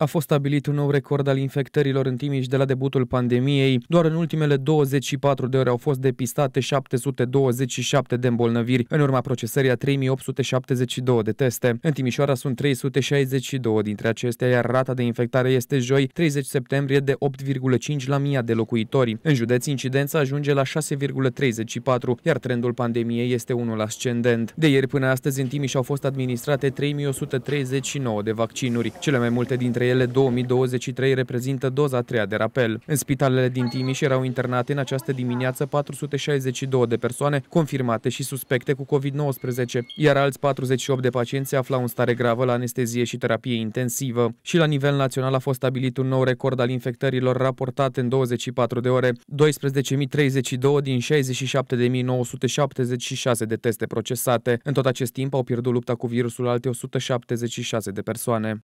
A fost stabilit un nou record al infectărilor în Timiș de la debutul pandemiei. Doar în ultimele 24 de ore au fost depistate 727 de îmbolnăviri, în urma procesării a 3872 de teste. În Timișoara sunt 362 dintre acestea, iar rata de infectare este joi, 30 septembrie, de 8,5 la 1000 de locuitori. În județ, incidența ajunge la 6,34, iar trendul pandemiei este unul ascendent. De ieri până astăzi, în Timiș au fost administrate 3139 de vaccinuri. Cele mai multe dintre ele 2023 reprezintă doza a treia de rapel. În spitalele din Timiș erau internate în această dimineață 462 de persoane confirmate și suspecte cu COVID-19, iar alți 48 de pacienți se aflau în stare gravă la anestezie și terapie intensivă. Și la nivel național a fost stabilit un nou record al infectărilor raportate în 24 de ore, 12.032 din 67.976 de teste procesate. În tot acest timp au pierdut lupta cu virusul alte 176 de persoane.